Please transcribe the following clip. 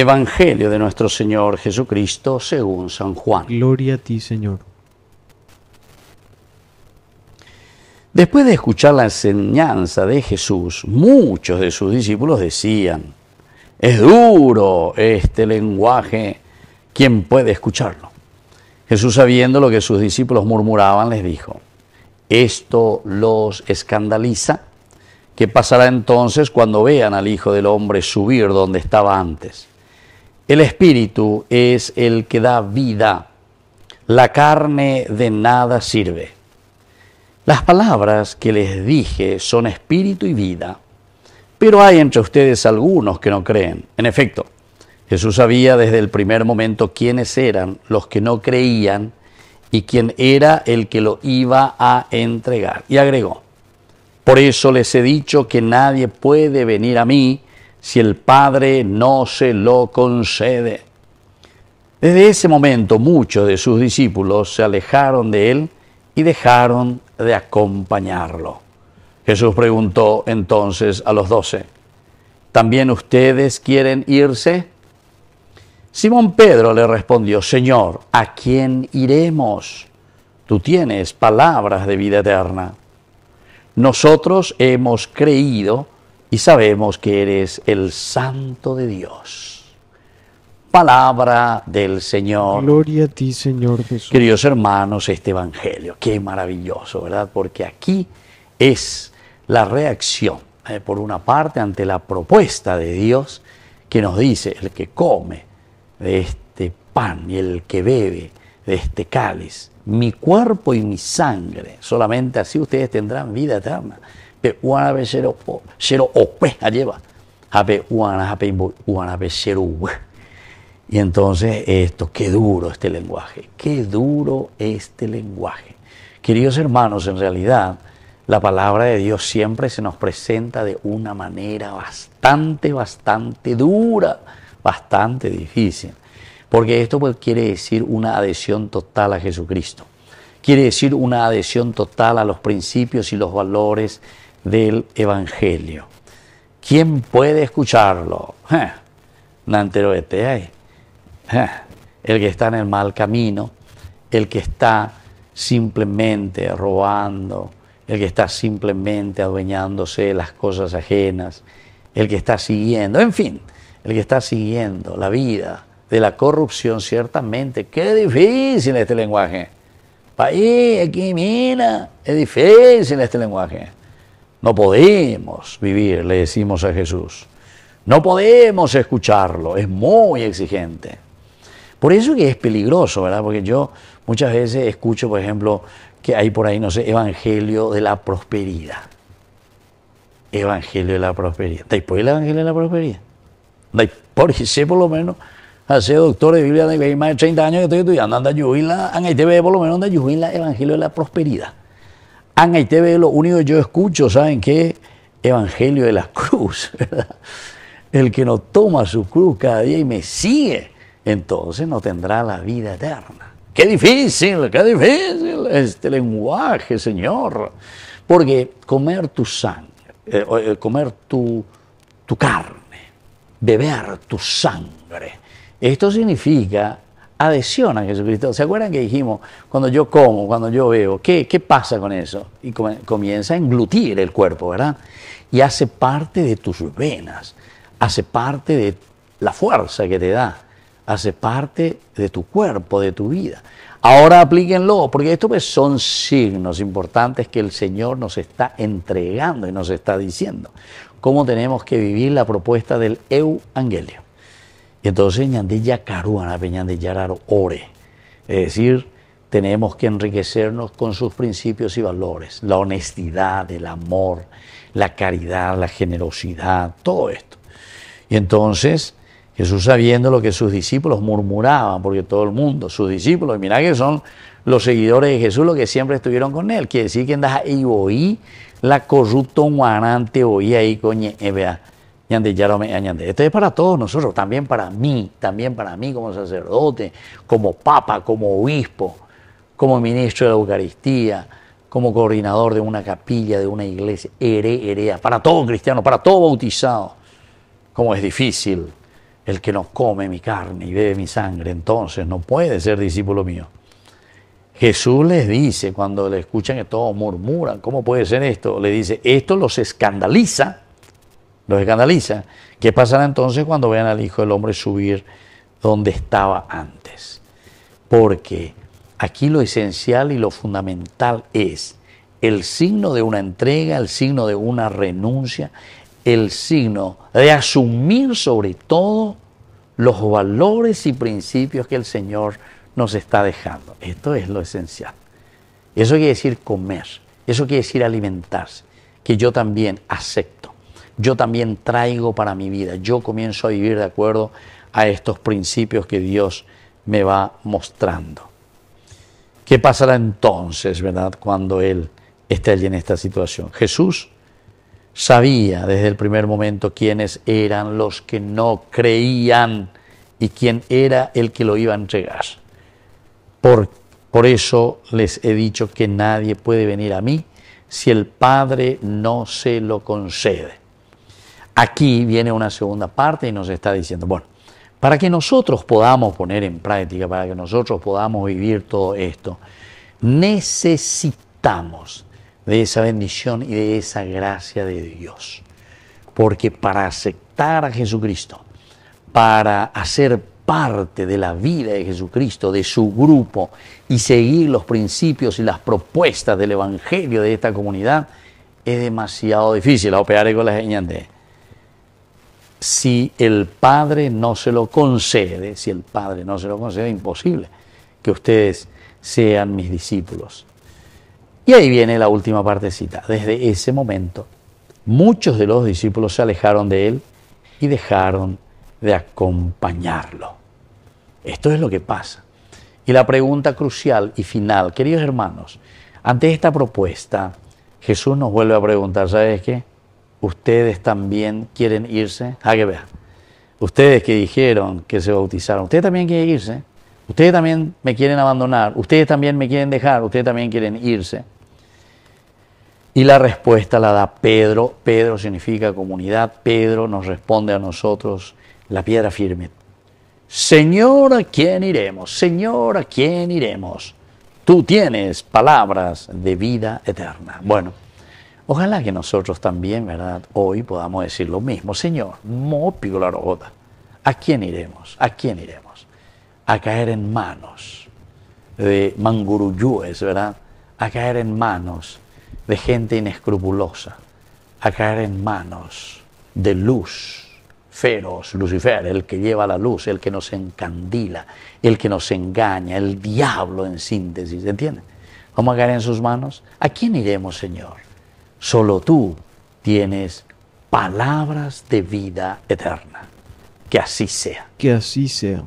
Evangelio de nuestro Señor Jesucristo según San Juan. Gloria a ti, Señor. Después de escuchar la enseñanza de Jesús, muchos de sus discípulos decían, es duro este lenguaje, ¿quién puede escucharlo? Jesús, sabiendo lo que sus discípulos murmuraban, les dijo, esto los escandaliza. ¿Qué pasará entonces cuando vean al Hijo del Hombre subir donde estaba antes? El espíritu es el que da vida. La carne de nada sirve. Las palabras que les dije son espíritu y vida. Pero hay entre ustedes algunos que no creen. En efecto, Jesús sabía desde el primer momento quiénes eran los que no creían y quién era el que lo iba a entregar. Y agregó, por eso les he dicho que nadie puede venir a mí si el Padre no se lo concede. Desde ese momento muchos de sus discípulos se alejaron de él y dejaron de acompañarlo. Jesús preguntó entonces a los doce, ¿también ustedes quieren irse? Simón Pedro le respondió, Señor, ¿a quién iremos? Tú tienes palabras de vida eterna. Nosotros hemos creído y sabemos que eres el santo de Dios. Palabra del Señor. Gloria a ti, Señor Jesús. Queridos hermanos, este Evangelio, qué maravilloso, ¿verdad? Porque aquí es la reacción, eh, por una parte, ante la propuesta de Dios que nos dice, el que come de este pan y el que bebe de este cáliz, mi cuerpo y mi sangre, solamente así ustedes tendrán vida eterna y entonces esto qué duro este lenguaje qué duro este lenguaje queridos hermanos en realidad la palabra de Dios siempre se nos presenta de una manera bastante bastante dura bastante difícil porque esto pues, quiere decir una adhesión total a Jesucristo quiere decir una adhesión total a los principios y los valores del Evangelio. ¿Quién puede escucharlo? este el que está en el mal camino, el que está simplemente robando, el que está simplemente adueñándose de las cosas ajenas, el que está siguiendo, en fin, el que está siguiendo la vida de la corrupción, ciertamente. Qué difícil este lenguaje. País, aquí, mira, es difícil este lenguaje. No podemos vivir, le decimos a Jesús. No podemos escucharlo, es muy exigente. Por eso que es peligroso, ¿verdad? Porque yo muchas veces escucho, por ejemplo, que hay por ahí, no sé, Evangelio de la Prosperidad. Evangelio de la Prosperidad. Después el Evangelio de la Prosperidad. Por sé por lo menos, hace doctor de Biblia, hay más de 30 años que estoy estudiando, anda a por lo menos anda a el Evangelio de la Prosperidad. Anga y ve lo único que yo escucho, ¿saben qué? Evangelio de la cruz, ¿verdad? El que no toma su cruz cada día y me sigue, entonces no tendrá la vida eterna. Qué difícil, qué difícil este lenguaje, Señor. Porque comer tu sangre, eh, eh, comer tu, tu carne, beber tu sangre, esto significa adhesión a Jesucristo. ¿Se acuerdan que dijimos, cuando yo como, cuando yo veo? ¿qué, pasa con eso? Y comienza a englutir el cuerpo, ¿verdad? Y hace parte de tus venas, hace parte de la fuerza que te da, hace parte de tu cuerpo, de tu vida. Ahora aplíquenlo, porque esto pues, son signos importantes que el Señor nos está entregando y nos está diciendo cómo tenemos que vivir la propuesta del Evangelio. Y entonces ñandilla carúana, Raro ore. Es decir, tenemos que enriquecernos con sus principios y valores, la honestidad, el amor, la caridad, la generosidad, todo esto. Y entonces Jesús sabiendo lo que sus discípulos murmuraban, porque todo el mundo, sus discípulos, mira que son los seguidores de Jesús los que siempre estuvieron con él, quiere decir que andas ahí oí la corrupto guarante oí ahí coñe, eh, esto es para todos nosotros, también para mí, también para mí como sacerdote, como papa, como obispo, como ministro de la Eucaristía, como coordinador de una capilla, de una iglesia. Ere, heré, para todo cristiano, para todo bautizado. Como es difícil el que no come mi carne y bebe mi sangre, entonces no puede ser discípulo mío. Jesús les dice, cuando le escuchan que todos murmuran, ¿cómo puede ser esto? Le dice, esto los escandaliza los escandaliza. ¿Qué pasará entonces cuando vean al Hijo del Hombre subir donde estaba antes? Porque aquí lo esencial y lo fundamental es el signo de una entrega, el signo de una renuncia, el signo de asumir sobre todo los valores y principios que el Señor nos está dejando. Esto es lo esencial. Eso quiere decir comer, eso quiere decir alimentarse, que yo también acepto yo también traigo para mi vida. Yo comienzo a vivir de acuerdo a estos principios que Dios me va mostrando. ¿Qué pasará entonces, verdad, cuando Él esté allí en esta situación? Jesús sabía desde el primer momento quiénes eran los que no creían y quién era el que lo iba a entregar. Por, por eso les he dicho que nadie puede venir a mí si el Padre no se lo concede. Aquí viene una segunda parte y nos está diciendo, bueno, para que nosotros podamos poner en práctica, para que nosotros podamos vivir todo esto, necesitamos de esa bendición y de esa gracia de Dios. Porque para aceptar a Jesucristo, para hacer parte de la vida de Jesucristo, de su grupo, y seguir los principios y las propuestas del Evangelio de esta comunidad, es demasiado difícil. A operar con las de si el Padre no se lo concede, si el Padre no se lo concede, imposible que ustedes sean mis discípulos. Y ahí viene la última partecita. Desde ese momento, muchos de los discípulos se alejaron de él y dejaron de acompañarlo. Esto es lo que pasa. Y la pregunta crucial y final, queridos hermanos, ante esta propuesta, Jesús nos vuelve a preguntar, ¿sabes qué? ustedes también quieren irse. Hay que ver. Ustedes que dijeron que se bautizaron, ustedes también quieren irse. Ustedes también me quieren abandonar. Ustedes también me quieren dejar. Ustedes también quieren irse. Y la respuesta la da Pedro. Pedro significa comunidad. Pedro nos responde a nosotros la piedra firme. Señor, ¿a quién iremos? Señor, ¿a quién iremos? Tú tienes palabras de vida eterna. Bueno. Ojalá que nosotros también, ¿verdad? Hoy podamos decir lo mismo. Señor, robota. ¿a quién iremos? ¿A quién iremos? A caer en manos de manguruyúes, ¿verdad? A caer en manos de gente inescrupulosa, a caer en manos de luz, feroz, Lucifer, el que lleva la luz, el que nos encandila, el que nos engaña, el diablo en síntesis, ¿entienden? Vamos a caer en sus manos. ¿A quién iremos, Señor? Solo tú tienes palabras de vida eterna. Que así sea. Que así sea.